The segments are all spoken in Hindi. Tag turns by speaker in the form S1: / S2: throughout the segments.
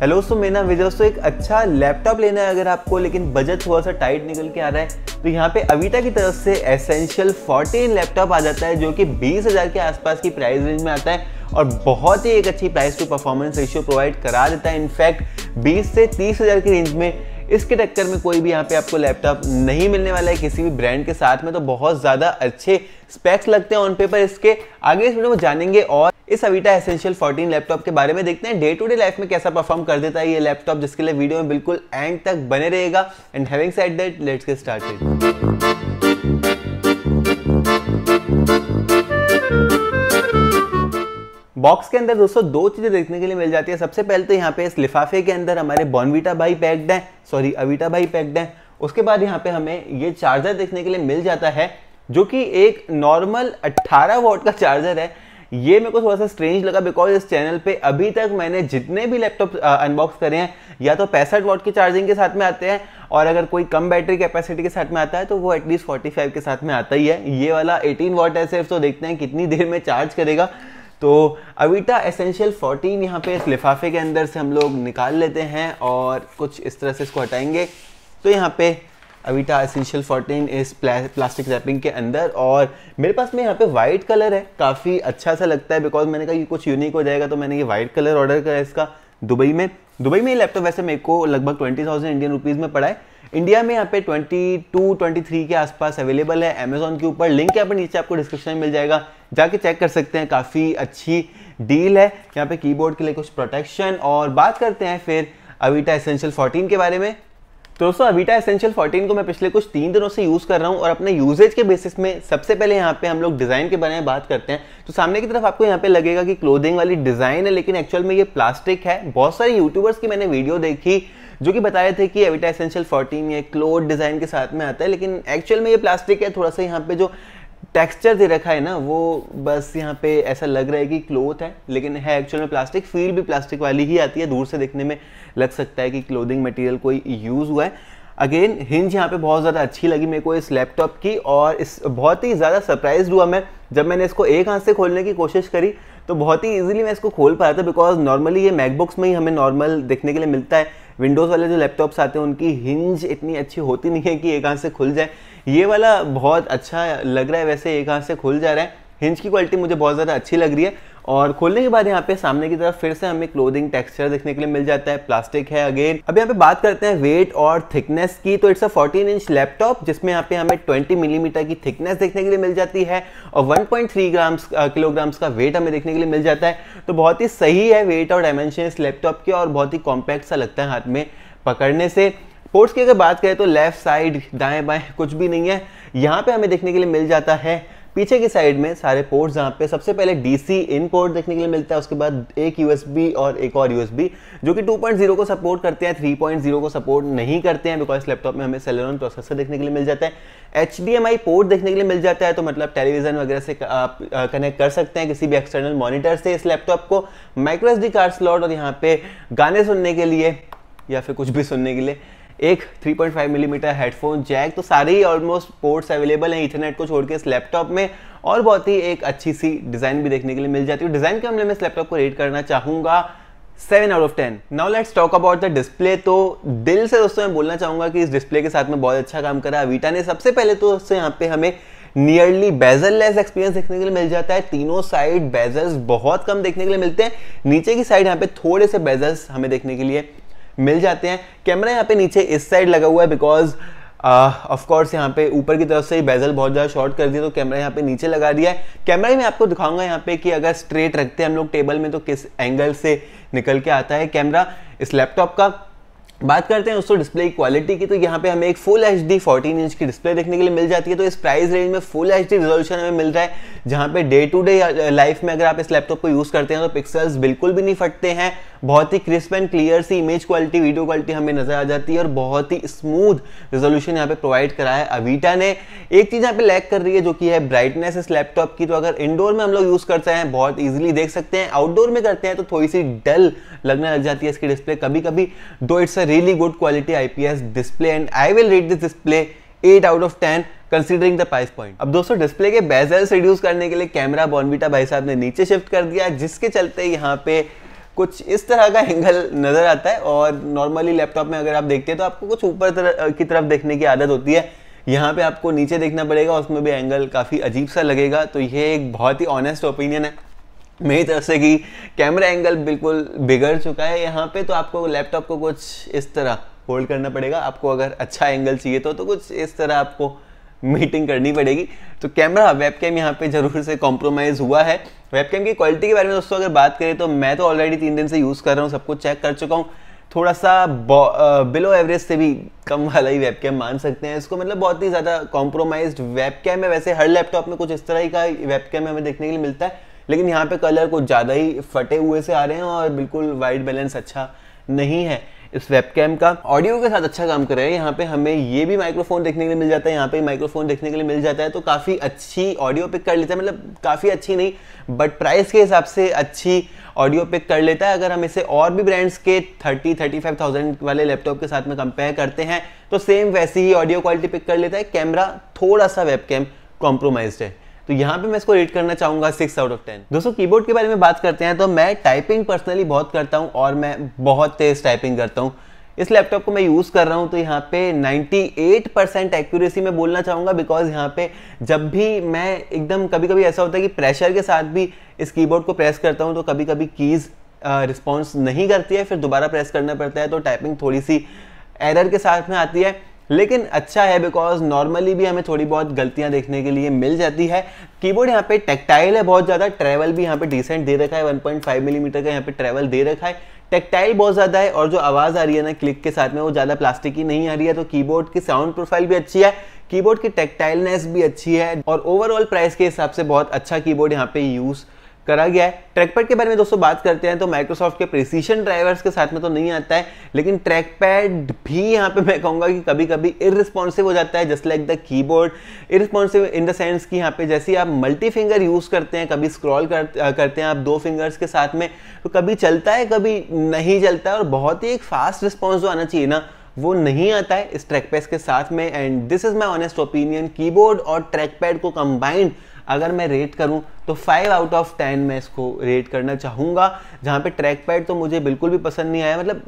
S1: हेलो दोस्तों मेरा नाम विजय दोस्तों एक अच्छा लैपटॉप लेना है अगर आपको लेकिन बजट थोड़ा सा टाइट निकल के आ रहा है तो यहाँ पे अविटा की तरफ से एसेंशियल 14 लैपटॉप आ जाता है जो कि 20,000 के आसपास की प्राइस रेंज में आता है और बहुत ही एक अच्छी price to performance ratio provide करा देता है इनफैक्ट बीस से तीस की रेंज में इसके टक्कर में कोई भी यहाँ पे आपको लैपटॉप नहीं मिलने वाला है किसी भी ब्रांड के साथ में तो बहुत ज़्यादा अच्छे स्पेक्स लगते हैं ऑन पेपर इसके आगे इस वीडियो में जानेंगे और इस अविटा एसेंशियल 14 लैपटॉप के बारे में देखते हैं डे टू डे लाइफ में कैसा परफॉर्म कर देता है ये लैपटॉप जिसके लिए वीडियो में बिल्कुल एंड तक बने रहेगा and having set that let's get started box के अंदर दोस्तों दो चीज़ें देखने के लिए मिल जाती है सबसे पहले तो यहाँ पे इस लिफाफे के अंदर हमारे बॉनविटा भाई पैक्ड हैं सॉरी अविटा भाई पैक्ड हैं उसके बाद यहाँ पे हमें ये चार्जर देखने के लिए मिल जाता है जो कि एक नॉर्मल 18 वॉट का चार्जर है ये मेरे को थोड़ा सा स्ट्रेंज लगा बिकॉज इस चैनल पे अभी तक मैंने जितने भी लैपटॉप अनबॉक्स करे हैं या तो पैंसठ वॉट की चार्जिंग के साथ में आते हैं और अगर कोई कम बैटरी कैपेसिटी के साथ में आता है तो वो एटलीस्ट 45 के साथ में आता ही है ये वाला 18 वॉट है सिर्फ तो देखते हैं कितनी देर में चार्ज करेगा तो अविटा एसेंशियल 14 यहाँ पे इस लिफाफे के अंदर से हम लोग निकाल लेते हैं और कुछ इस तरह से इसको हटाएंगे तो यहाँ पे अविटा एसेंशियल फोर्टीन इस प्ला, प्लास्टिक रैपिंग के अंदर और मेरे पास में यहाँ पे वाइट कलर है काफ़ी अच्छा सा लगता है बिकॉज मैंने कहा कि कुछ यूनिक हो जाएगा तो मैंने ये वाइट कलर ऑर्डर करा इसका दुबई में दुबई में ये लैपटॉप वैसे मेरे को लगभग ट्वेंटी थाउजेंड इंडियन रुपीज़ में पड़ा है इंडिया में यहाँ पे ट्वेंटी थ्री के आसपास अवेलेबल है अमेजोन के ऊपर लिंक यहाँ पर नीचे आपको डिस्क्रिप्शन में मिल जाएगा जाके चेक कर सकते हैं काफ़ी अच्छी डील है यहाँ पे कीबोर्ड के लिए कुछ प्रोटेक्शन और बात करते हैं फिर अविटा एसेंशियल 14 के बारे में तो दोस्तों अविटा एसेंशियल 14 को मैं पिछले कुछ तीन दिनों से यूज़ कर रहा हूँ और अपने यूजेज के बेसिस में सबसे पहले यहाँ पे हम लोग डिज़ाइन के बारे में बात करते हैं तो सामने की तरफ आपको यहाँ पे लगेगा कि क्लोथिंग वाली डिज़ाइन है लेकिन एक्चुअल में ये प्लास्टिक है बहुत सारे यूट्यूबर्स की मैंने वीडियो देखी जो कि बता रहे थे कि एविटा एसेंशियल 14 ये क्लोथ डिज़ाइन के साथ में आता है लेकिन एक्चुअल में ये प्लास्टिक है थोड़ा सा यहाँ पे जो टेक्सचर दे रखा है ना वो बस यहाँ पे ऐसा लग रहा है कि क्लोथ है लेकिन है एक्चुअल में प्लास्टिक फील भी प्लास्टिक वाली ही आती है दूर से देखने में लग सकता है कि क्लोदिंग मटेरियल कोई यूज़ हुआ है अगेन हिंज यहाँ पे बहुत ज़्यादा अच्छी लगी मेरे को इस लैपटॉप की और इस बहुत ही ज़्यादा सरप्राइज हुआ मैं जब मैंने इसको एक हाथ से खोलने की कोशिश करी तो बहुत ही इजीली मैं इसको खोल पाया था बिकॉज नॉर्मली ये मैकबुक्स में ही हमें नॉर्मल देखने के लिए मिलता है विंडोज़ वाले जो लैपटॉप्स आते हैं उनकी हिंज इतनी अच्छी होती नहीं है कि एक हाथ से खुल जाए ये वाला बहुत अच्छा लग रहा है वैसे एक हाथ से खुल जा रहा है हिंज की क्वालिटी मुझे बहुत ज़्यादा अच्छी लग रही है और खोलने के बाद यहाँ पे सामने की तरफ फिर से हमें क्लोथिंग टेक्सचर देखने के लिए मिल जाता है प्लास्टिक है अगेन अब यहाँ पे बात करते हैं वेट और थिकनेस की तो इट्स अ 14 इंच लैपटॉप जिसमें यहाँ पे हमें 20 मिलीमीटर mm की थिकनेस देखने के लिए मिल जाती है और 1.3 ग्राम्स किलोग्राम्स का वेट हमें देखने के लिए मिल जाता है तो बहुत ही सही है वेट और डायमेंशन इस लैपटॉप के और बहुत ही कॉम्पैक्ट सा लगता है हाथ में पकड़ने से पोर्ट्स की अगर बात करें तो लेफ्ट साइड दाएं बाएं कुछ भी नहीं है यहाँ पे हमें देखने के लिए मिल जाता है पीछे की साइड में सारे पोर्ट्स यहाँ पे सबसे पहले डीसी इन पोर्ट देखने के लिए मिलता है उसके बाद एक यूएसबी और एक और यूएसबी जो कि 2.0 को सपोर्ट करते हैं 3.0 को सपोर्ट नहीं करते हैं बिकॉज लैपटॉप में हमें सेलोरन प्रोसेसर देखने के लिए मिल जाता है एच पोर्ट देखने के लिए मिल जाता है तो मतलब टेलीविजन वगैरह से आप कनेक्ट कर सकते हैं किसी भी एक्सटर्नल मॉनिटर से इस लैपटॉप को माइक्रो डी कार्ड स्लॉट और यहाँ पे गाने सुनने के लिए या फिर कुछ भी सुनने के लिए एक 3.5 मिलीमीटर हेडफोन जैक तो सारे ही ऑलमोस्ट पोर्ट्स अवेलेबल हैं इथरनेट को छोड़ के इस लैपटॉप में और बहुत ही एक अच्छी सी डिज़ाइन भी देखने के लिए मिल जाती है डिज़ाइन के मामले में इस लैपटॉप को रेट करना चाहूँगा seven out of ten now let's talk about the display तो दिल से दोस्तों मैं बोलना चाहूँगा कि इस डिस्प्ले के साथ में बहुत अच्छा काम करा अविटा ने सबसे पहले तो उससे यहाँ पे हमें नियरली लेस एक्सपीरियंस देखने के लिए मिल जाता है तीनों साइड बेजल्स बहुत कम देखने के लिए मिलते हैं नीचे की साइड यहाँ पे थोड़े से बेजल्स हमें देखने के लिए मिल जाते हैं कैमरा यहाँ पे नीचे इस साइड लगा हुआ है बिकॉज ऑफ कोर्स यहाँ पे ऊपर की तरफ से ही बेजल बहुत ज़्यादा शॉर्ट कर दिया तो कैमरा यहाँ पे नीचे लगा दिया है कैमरा ही मैं आपको दिखाऊंगा यहाँ पे कि अगर स्ट्रेट रखते हैं हम लोग टेबल में तो किस एंगल से निकल के आता है कैमरा इस लैपटॉप का बात करते हैं उसको डिस्प्ले की क्वालिटी की तो यहाँ पे हमें एक full H D fourteen inch की डिस्प्ले देखने के लिए मिल जाती है तो इस प्राइस रेंज में फुल एच डी रिजोल्यूशन हमें मिल रहा है जहाँ पे डे टू डे लाइफ में अगर आप इस लैपटॉप को यूज़ करते हैं तो पिक्सल्स बिल्कुल भी नहीं फटते हैं बहुत ही क्रिस्प एंड क्लियर सी इमेज क्वालिटी वीडियो क्वालिटी हमें नज़र आ जाती है और बहुत ही स्मूथ रिजोल्यूशन यहाँ पे प्रोवाइड करा है अवीटा ने एक चीज़ यहाँ पे लैक कर रही है जो कि है ब्राइटनेस इस लैपटॉप की तो अगर इंडोर में हम लोग यूज़ करते हैं बहुत ईजिली देख सकते हैं आउटडोर में करते हैं तो थोड़ी सी डल लगने लग जाती है इसकी डिस्प्ले कभी कभी though it's really good quality IPS display and I will rate this display 8 out of 10 considering the price point अब दोस्तों डिस्प्ले के बेजल्स रिड्यूस करने के लिए कैमरा बॉनबीटा भाई साहब ने नीचे शिफ्ट कर दिया जिसके चलते यहाँ पे कुछ इस तरह का एंगल नज़र आता है और नॉर्मली लैपटॉप में अगर आप देखते हैं तो आपको कुछ ऊपर तर, की तरफ देखने की आदत होती है यहाँ पे आपको नीचे देखना पड़ेगा उसमें भी एंगल काफ़ी अजीब सा लगेगा तो ये एक बहुत ही ऑनेस्ट ओपिनियन है मेरी तरफ से कि कैमरा एंगल बिल्कुल बिगड़ चुका है यहाँ पे तो आपको लैपटॉप को कुछ इस तरह होल्ड करना पड़ेगा आपको अगर अच्छा एंगल चाहिए तो तो कुछ इस तरह आपको मीटिंग करनी पड़ेगी तो कैमरा वेबकैम यहाँ पे ज़रूर से कॉम्प्रोमाइज़ हुआ है वेबकैम की क्वालिटी के बारे में दोस्तों अगर बात करें तो मैं तो ऑलरेडी तीन दिन से यूज़ कर रहा हूँ सब कुछ चेक कर चुका हूँ थोड़ा सा बिलो एवरेज से भी कम वाला ही वेबकैम मान सकते हैं इसको मतलब बहुत ही ज़्यादा कॉम्प्रोमाइज्ड वेबकैम है वैसे हर लैपटॉप में कुछ इस तरह का वेबकैम हमें देखने के लिए मिलता है लेकिन यहाँ पे कलर कुछ ज़्यादा ही फटे हुए से आ रहे हैं और बिल्कुल वाइट बैलेंस अच्छा नहीं है इस वेबकैम का ऑडियो के साथ अच्छा काम कर रहे हैं यहाँ पे हमें ये भी माइक्रोफोन देखने के लिए मिल जाता है यहाँ पे माइक्रोफोन देखने के लिए मिल जाता है तो काफ़ी अच्छी ऑडियो पिक कर लेता है मतलब काफ़ी अच्छी नहीं बट प्राइस के हिसाब से अच्छी ऑडियो पिक कर लेता है अगर हम इसे और भी ब्रांड्स के थर्टी थर्टी फाइव थाउजेंड वाले लैपटॉप के साथ में कंपेयर करते हैं तो सेम वैसी ही ऑडियो क्वालिटी पिक कर लेता है कैमरा थोड़ा सा वेब कॉम्प्रोमाइज्ड है तो यहाँ पे मैं इसको रेट करना चाहूंगा सिक्स आउट ऑफ टेन दोस्तों कीबोर्ड के बारे में बात करते हैं तो मैं टाइपिंग पर्सनली बहुत करता हूँ और मैं बहुत तेज टाइपिंग करता हूँ इस लैपटॉप को मैं यूज़ कर रहा हूँ तो यहाँ पे 98 परसेंट एक्यूरेसी में बोलना चाहूँगा बिकॉज यहाँ पे जब भी मैं एकदम कभी कभी ऐसा होता है कि प्रेशर के साथ भी इस कीबोर्ड को प्रेस करता हूँ तो कभी कभी कीज़ रिस्पॉन्स नहीं करती है फिर दोबारा प्रेस करना पड़ता है तो टाइपिंग थोड़ी सी एरर के साथ में आती है लेकिन अच्छा है बिकॉज नॉर्मली भी हमें थोड़ी बहुत गलतियां देखने के लिए मिल जाती है कीबोर्ड यहाँ पे टेक्टाइल है बहुत ज़्यादा ट्रैवल भी यहाँ पे डिसेंट दे रखा है 1.5 मिलीमीटर mm का यहाँ पे ट्रैवल दे रखा है टेक्टाइल बहुत ज़्यादा है और जो आवाज़ आ रही है ना क्लिक के साथ में वो ज़्यादा प्लास्टिक की नहीं आ रही है तो कीबोर्ड की साउंड प्रोफाइल भी अच्छी है कीबोर्ड की टेक्टाइलनेस भी अच्छी है और ओवरऑल प्राइस के हिसाब से बहुत अच्छा कीबोर्ड यहाँ पे यूज़ करा गया है ट्रैकपैड के बारे में दोस्तों बात करते हैं तो माइक्रोसॉफ्ट के प्रिसीशन ड्राइवर्स के साथ में तो नहीं आता है लेकिन ट्रैकपैड भी यहाँ पे मैं कहूँगा कि कभी कभी इरिस्पॉन्सिव हो जाता है just like the keyboard irresponsive in the sense कि यहाँ पे जैसे आप मल्टी फिंगर यूज़ करते हैं कभी स्क्रॉल कर, करते हैं आप दो फिंगर्स के साथ में तो कभी चलता है कभी नहीं चलता है और बहुत ही एक फास्ट रिस्पॉन्स जो आना चाहिए ना वो नहीं आता है इस ट्रैकपैड के साथ में and this is my honest opinion keyboard और ट्रैक पैड को कंबाइंड अगर मैं रेट करूँ तो फाइव आउट ऑफ टेन मैं इसको रेट करना चाहूँगा जहाँ पे ट्रैक पैड तो मुझे बिल्कुल भी पसंद नहीं आया मतलब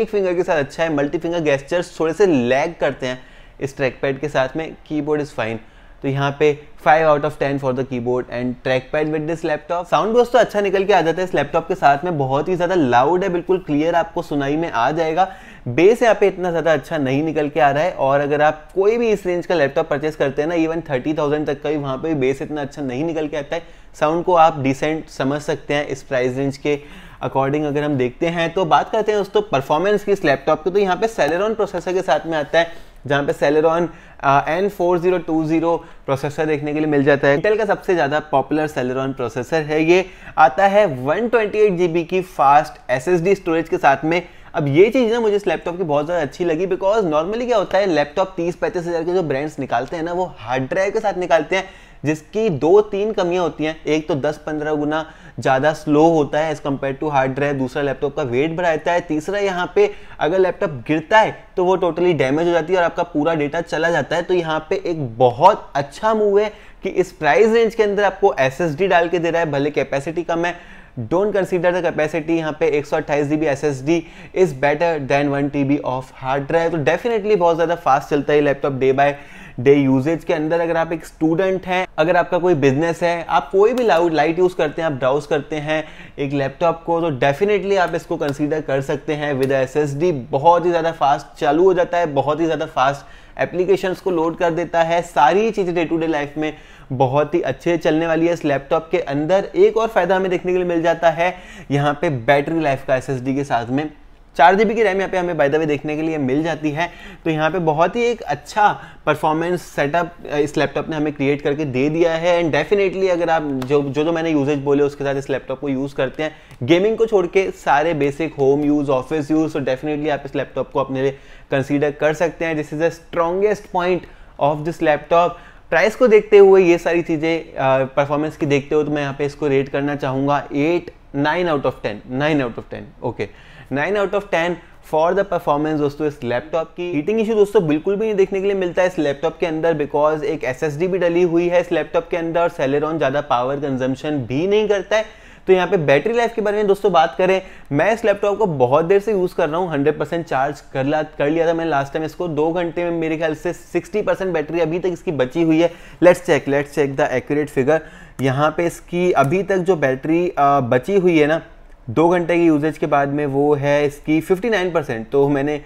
S1: एक फिंगर के साथ अच्छा है मल्टी फिंगर गेस्टर्स थोड़े से लैग करते हैं इस ट्रैक पैड के साथ में कीबोर्ड इज़ फाइन तो यहाँ पे 5 out of 10 for the keyboard and trackpad with this laptop sound तो अच्छा निकल के आ जाता है इस लैपटॉप के साथ में बहुत ही ज़्यादा लाउड है बिल्कुल क्लियर आपको सुनाई में आ जाएगा बेस यहाँ पे इतना ज़्यादा अच्छा नहीं निकल के आ रहा है और अगर आप कोई भी इस रेंज का लैपटॉप परचेस करते हैं ना इवन थर्टी थाउजेंड तक का भी वहाँ पे बेस इतना अच्छा नहीं निकल के आता है साउंड को आप डिसेंट समझ सकते हैं इस प्राइस रेंज के अकॉर्डिंग अगर हम देखते हैं तो बात करते हैं दोस्तों परफॉर्मेंस की इस लैपटॉप की तो यहाँ पे सेलेरॉन प्रोसेसर के साथ में आता है जहाँ पे Celeron N four zero two zero processor देखने के लिए मिल जाता है इंटेल का सबसे ज़्यादा पॉपुलर सेलेरॉन प्रोसेसर है ये आता है one twenty eight G B की fast S S D storage के साथ में अब ये चीज़ ना मुझे इस लैपटॉप की बहुत ज़्यादा अच्छी लगी बिकॉज नॉर्मली क्या होता है लैपटॉप तीस पैंतीस हज़ार के जो ब्रांड्स निकालते हैं ना वो हार्ड ड्राइव के साथ निकालते हैं जिसकी दो तीन कमियां होती हैं एक तो 10-15 गुना ज़्यादा स्लो होता है as compare to hard drive दूसरा लैपटॉप का वेट बढ़ाता है तीसरा यहाँ पे अगर लैपटॉप गिरता है तो वो टोटली डैमेज हो जाती है और आपका पूरा डेटा चला जाता है तो यहाँ पे एक बहुत अच्छा मूव है कि इस प्राइस रेंज के अंदर आपको एस डाल के दे रहा है भले कैपेसिटी कम है डोंट कंसीडर द कैपेसिटी यहाँ पे एक सौ अट्ठाईस G B S S D is better than one T B of hard drive तो डेफिनेटली बहुत ज़्यादा फास्ट चलता है laptop day by day usage के अंदर अगर आप एक स्टूडेंट हैं अगर आपका कोई बिजनेस है आप कोई भी लाउड लाइट यूज़ करते हैं आप ब्राउज करते हैं एक लैपटॉप को तो डेफिनेटली आप इसको कंसिडर कर सकते हैं विद एस एस डी बहुत ही ज़्यादा फास्ट चालू हो जाता है बहुत ही ज़्यादा फास्ट एप्लीकेशन को लोड कर देता है सारी चीज़ें डे टू डे लाइफ में बहुत ही अच्छे चलने वाली है इस लैपटॉप के अंदर एक और फ़ायदा हमें देखने के लिए मिल जाता है यहाँ पे बैटरी लाइफ का एस के साथ में चार जी की रैम यहाँ पे हमें बाय द वे देखने के लिए मिल जाती है तो यहाँ पे बहुत ही एक अच्छा परफॉर्मेंस सेटअप इस लैपटॉप ने हमें क्रिएट करके दे दिया है एंड डेफिनेटली अगर आप जो जो जो मैंने यूजेज बोले उसके साथ इस लैपटॉप को यूज़ करते हैं गेमिंग को छोड़ के सारे basic home use office use तो डेफिनेटली आप इस लैपटॉप को अपने लिए कंसिडर कर सकते हैं this is the strongest point of this laptop price को देखते हुए ये सारी चीज़ें परफॉर्मेंस की देखते हुए तो मैं यहाँ पे इसको रेट करना चाहूँगा eight nine out of ten nine out of ten okay nine out of ten for the performance दोस्तों इस लैपटॉप की हीटिंग इशू दोस्तों बिल्कुल भी नहीं देखने के लिए मिलता है इस लैपटॉप के अंदर बिकॉज एक एस भी डली हुई है इस लैपटॉप के अंदर और सेलेरॉन ज़्यादा पावर कंजम्पशन भी नहीं करता है तो यहाँ पे बैटरी लाइफ के बारे में दोस्तों बात करें मैं इस लैपटॉप को बहुत देर से यूज़ कर रहा हूँ 100% चार्ज कर ला कर लिया था मैंने लास्ट टाइम इसको दो घंटे में मेरे ख्याल से 60% बैटरी अभी तक इसकी बची हुई है let's check let's check the accurate figure यहाँ पे इसकी अभी तक जो बैटरी बची हुई है ना दो घंटे की यूजेज के बाद में वो है इसकी 59 परसेंट तो मैंने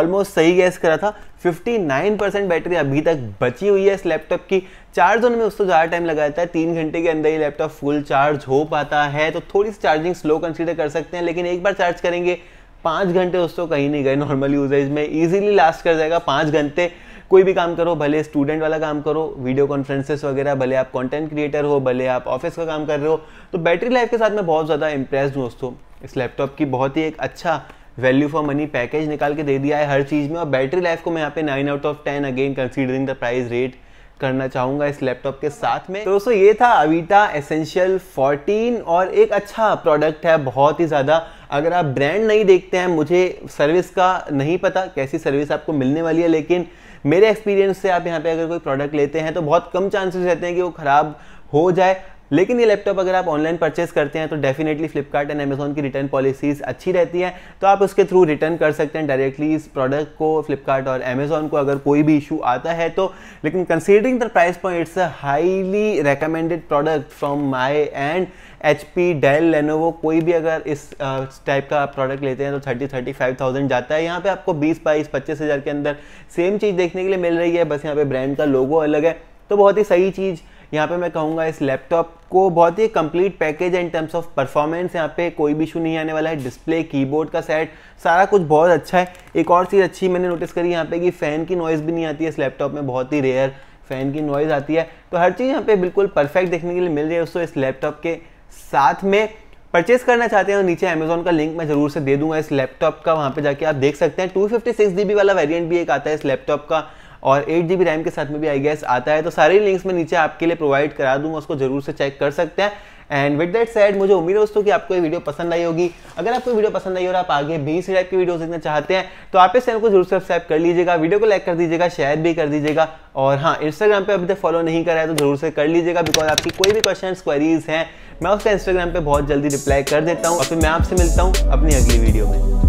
S1: ऑलमोस्ट सही गैस करा था 59 परसेंट बैटरी अभी तक बची हुई है इस लैपटॉप की चार्ज होने में उसको ज़्यादा टाइम लगा जाता है तीन घंटे के अंदर ही लैपटॉप फुल चार्ज हो पाता है तो थोड़ी सी चार्जिंग स्लो कंसिडर कर सकते हैं लेकिन एक बार चार्ज करेंगे पाँच घंटे उसको कहीं नहीं गए नॉर्मल यूजेज में ईजिली लास्ट कर जाएगा पाँच घंटे कोई भी काम करो भले स्टूडेंट वाला काम करो वीडियो कॉन्फ्रेंसेस वगैरह भले आप कंटेंट क्रिएटर हो भले आप ऑफिस का काम कर रहे हो तो बैटरी लाइफ के साथ मैं बहुत ज़्यादा इंप्रेस हूँ दोस्तों इस लैपटॉप की बहुत ही एक अच्छा वैल्यू फॉर मनी पैकेज निकाल के दे दिया है हर चीज़ में और बैटरी लाइफ को मैं यहाँ पे nine out of ten again considering the price rate करना चाहूँगा इस लैपटॉप के साथ में तो दोस्तों ये था अविटा एसेंशियल 14 और एक अच्छा प्रोडक्ट है बहुत ही ज़्यादा अगर आप ब्रांड नहीं देखते हैं मुझे सर्विस का नहीं पता कैसी सर्विस आपको मिलने वाली है लेकिन मेरे एक्सपीरियंस से आप यहाँ पे अगर कोई प्रोडक्ट लेते हैं तो बहुत कम चांसेस रहते हैं कि वो ख़राब हो जाए लेकिन ये लैपटॉप अगर आप ऑनलाइन परचेस करते हैं तो डेफिनेटली फ्लिपकार्ट एंड अमेजोन की रिटर्न पॉलिसीज अच्छी रहती है तो आप उसके थ्रू रिटर्न कर सकते हैं डायरेक्टली इस प्रोडक्ट को फ्लिपकार्ट और अमेजोन को अगर कोई भी इशू आता है तो लेकिन considering the price point it's a highly recommended product from my end H P Dell Lenovo कोई भी अगर इस टाइप का प्रोडक्ट लेते हैं तो थर्टी थर्टी फाइव थाउजेंड जाता है यहाँ पे आपको बीस बाईस पच्चीस हज़ार के अंदर सेम चीज़ देखने के लिए मिल रही है बस यहाँ पे ब्रांड का लोगो अलग है तो बहुत ही सही चीज़ यहाँ पे मैं कहूँगा इस लैपटॉप को बहुत ही complete package in terms of performance यहाँ पे कोई भी इशू नहीं आने वाला है डिस्प्ले कीबोर्ड का सेट सारा कुछ बहुत अच्छा है एक और चीज़ अच्छी मैंने नोटिस करी यहाँ पे कि फ़ैन की नॉइज़ भी नहीं आती है इस लैपटॉप में बहुत ही रेयर फ़ैन की नॉइज़ आती है तो हर चीज़ यहाँ पे बिल्कुल परफेक्ट देखने के लिए मिल रही है दोस्तों इस लैपटॉप के साथ में परचेज करना चाहते हैं और तो नीचे अमेजोन का लिंक मैं जरूर से दे दूंगा इस लैपटॉप का वहाँ पे जाके आप देख सकते हैं टू फिफ्टी सिक्स वाला वेरियंट भी एक आता है इस लैपटॉप का और एट जी रैम के साथ में भी आई गैस आता है तो सारे लिंक्स मैं नीचे आपके लिए प्रोवाइड करा दूंगा उसको जरूर से चेक कर सकते हैं एंड विद दैट सेड मुझे उम्मीद है दोस्तों कि आपको ये वीडियो पसंद आई होगी अगर आपको वीडियो पसंद आई और आप आगे भी इसी टाइप की वीडियो देखना चाहते हैं तो आप इस चैनल को जरूर सब्सक्राइब कर लीजिएगा वीडियो को लाइक कर दीजिएगा शेयर भी कर दीजिएगा और हाँ इंस्टाग्राम पे अभी तक फॉलो नहीं करा है तो जरूर से कर लीजिएगा बिकॉज आपकी कोई भी क्वेश्चन क्वेरीज हैं मैं उसका इंस्टाग्राम पर बहुत जल्दी रिप्लाई कर देता हूँ और फिर मैं आपसे मिलता हूँ अपनी अगली वीडियो में